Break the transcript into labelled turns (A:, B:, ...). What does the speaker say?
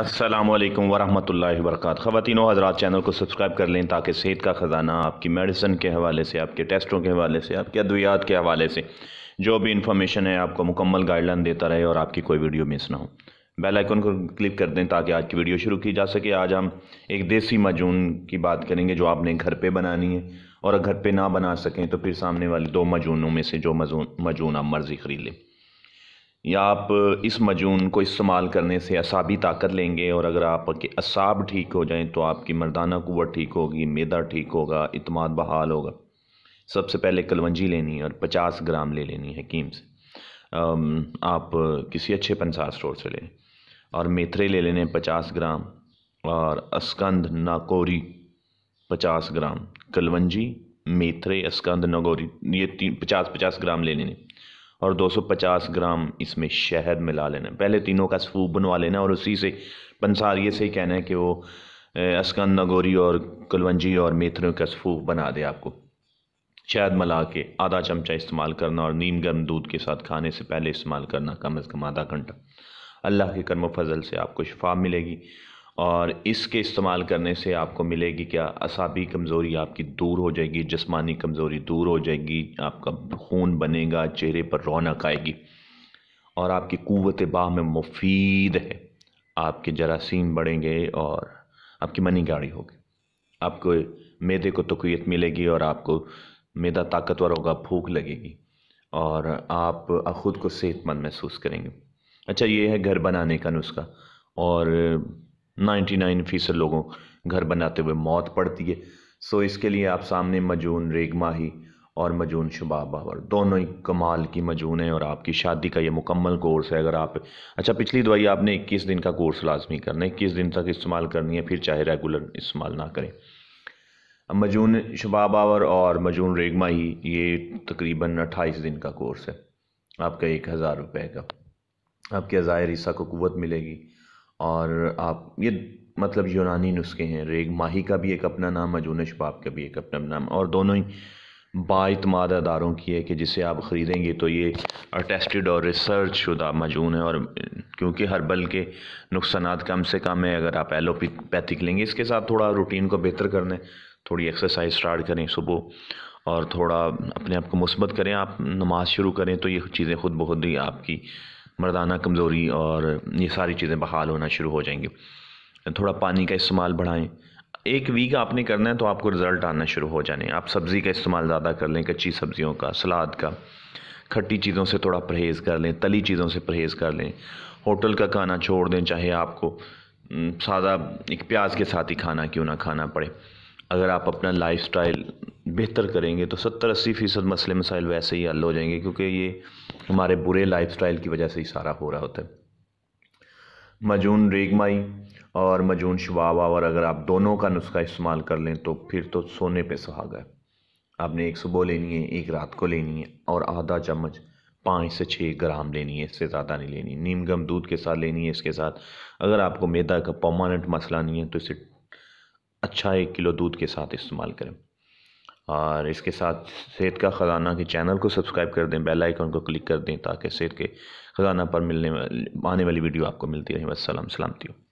A: असलम वरहमल वर्क ख़वानो हज़रात चैनल को सब्सक्राइब कर लें ताकि सेहत का ख़जाना आपकी मेडिसिन के हवाले से आपके टेस्टों के हवाले से आपके अद्वियात के हवाले से जो भी इन्फॉर्मेशन है आपको मुकम्मल गाइडलाइन देता रहे और आपकी कोई वीडियो मिस ना हो बेल आइकन को क्लिक कर दें ताकि आज की वीडियो शुरू की जा सके आज हम एक देसी मजून की बात करेंगे जो आपने घर पर बनानी है और घर पर ना बना सकें तो फिर सामने वाले दो मजूनों में से जो मजून मजून आप मर्ज़ी ख़रीद लें या आप इस मजून को इस्तेमाल करने से असाबी ताकत लेंगे और अगर आपके असाब ठीक हो जाएं तो आपकी मर्दाना कुत ठीक होगी मैदा ठीक होगा इतमाद बहाल होगा सबसे पहले कलवंजी लेनी है और पचास ग्राम ले लेनी है कीम से आप किसी अच्छे पंसार स्टोर से लें और मेथरे ले लेने पचास ग्राम और अस्कंद नाकोरी पचास ग्राम कलवंजी मेथरे अस्कंद नगोरी ये तीन पचास पचास ग्राम ले लेने और 250 ग्राम इसमें शहद मिला लेना पहले तीनों का सूप बनवा लेना और उसी से पंसार ये से ही कहना है कि वो असकन नगोरी और कलवंजी और मेथरों का सूप बना दे आपको शहद मिला के आधा चमचा इस्तेमाल करना और नीम गर्म दूध के साथ खाने से पहले इस्तेमाल करना कम अज़ कम आधा घंटा अल्लाह के कर्म फजल से आपको शफा मिलेगी और इसके इस्तेमाल करने से आपको मिलेगी क्या असाबी कमज़ोरी आपकी दूर हो जाएगी जिसमानी कमज़ोरी दूर हो जाएगी आपका खून बनेगा चेहरे पर रौनक आएगी और आपकी क़वत बाह में मुफीद है आपके जरासीम बढ़ेंगे और आपकी मनी गाड़ी होगी आपको मैदे को तकवीत मिलेगी और आपको मैदा ताकतवर होगा भूख लगेगी और आप ख़ुद को सेहतमंद महसूस करेंगे अच्छा ये है घर बनाने का नुस्खा और 99 नाइन फ़ीसद लोगों घर बनाते हुए मौत पड़ती है सो इसके लिए आप सामने मजून रेगमाही और मजून शुबा बाबर दोनों ही कमाल की मजून है और आपकी शादी का ये मुकम्मल कोर्स है अगर आप अच्छा पिछली दवाई आपने इक्कीस दिन का कोर्स लाजमी करना है इक्कीस दिन तक इस्तेमाल करनी है फिर चाहे रेगुलर इस्तेमाल ना करें मजून शुबा बाबर और मजून रेगमा ही ये तकरीबन अट्ठाईस दिन का कोर्स है आपका एक हज़ार रुपये का आपके ज़ाहिर हिस्सा को कुत मिलेगी और आप ये मतलब यूनानी नुस्खे हैं रेग माही का भी एक अपना नाम मजून शबाब का भी एक अपना नाम और दोनों ही बातमाद अदारों की है कि जिसे आप ख़रीदेंगे तो ये अटेस्टेड और रिसर्च शुदा मजून है और क्योंकि हर्बल के नुकसान कम से कम है अगर आप एलोपैथिक लेंगे इसके साथ थोड़ा रूटीन को बेहतर कर लें थोड़ी एक्सरसाइज स्टार्ट करें सुबह और थोड़ा अपने आप को मुस्बत करें आप नमाज शुरू करें तो ये चीज़ें खुद बहुत ही आपकी मर्दाना कमज़ोरी और ये सारी चीज़ें बहाल होना शुरू हो जाएंगी थोड़ा पानी का इस्तेमाल बढ़ाएं एक वीक आपने करना है तो आपको रिज़ल्ट आना शुरू हो जाने आप सब्ज़ी का इस्तेमाल ज़्यादा कर लें कच्ची सब्ज़ियों का सलाद का खट्टी चीज़ों से थोड़ा परहेज़ कर लें तली चीज़ों से परहेज़ कर लें होटल का खाना छोड़ दें चाहे आपको सादा एक प्याज के साथ ही खाना क्यों ना खाना पड़े अगर आप अपना लाइफ स्टाइल बेहतर करेंगे तो सत्तर अस्सी फ़ीसद मसले मसाइल वैसे ही हल हो जाएंगे क्योंकि ये हमारे बुरे लाइफ स्टाइल की वजह से ही सारा हो रहा होता है मजून रेगमाई और मजून शवाबा और अगर आप दोनों का नुस्खा इस्तेमाल कर लें तो फिर तो सोने पे सुहागा है आपने एक सुबह लेनी है एक रात को लेनी है और आधा चम्मच पाँच से छः ग्राम लेनी है इससे ज़्यादा नहीं लेनी नीम गम दूध के साथ लेनी है इसके साथ अगर आपको मैदा का पर्मानेंट मसला नहीं है तो इसे अच्छा एक किलो दूध के साथ इस्तेमाल करें और इसके साथ सेहत का ख़जाना के चैनल को सब्सक्राइब कर दें बेल आइकन को क्लिक कर दें ताकि सेहत के ख़जाना पर मिलने आने वाली वीडियो आपको मिलती रहे बस सलाम सलामती हूँ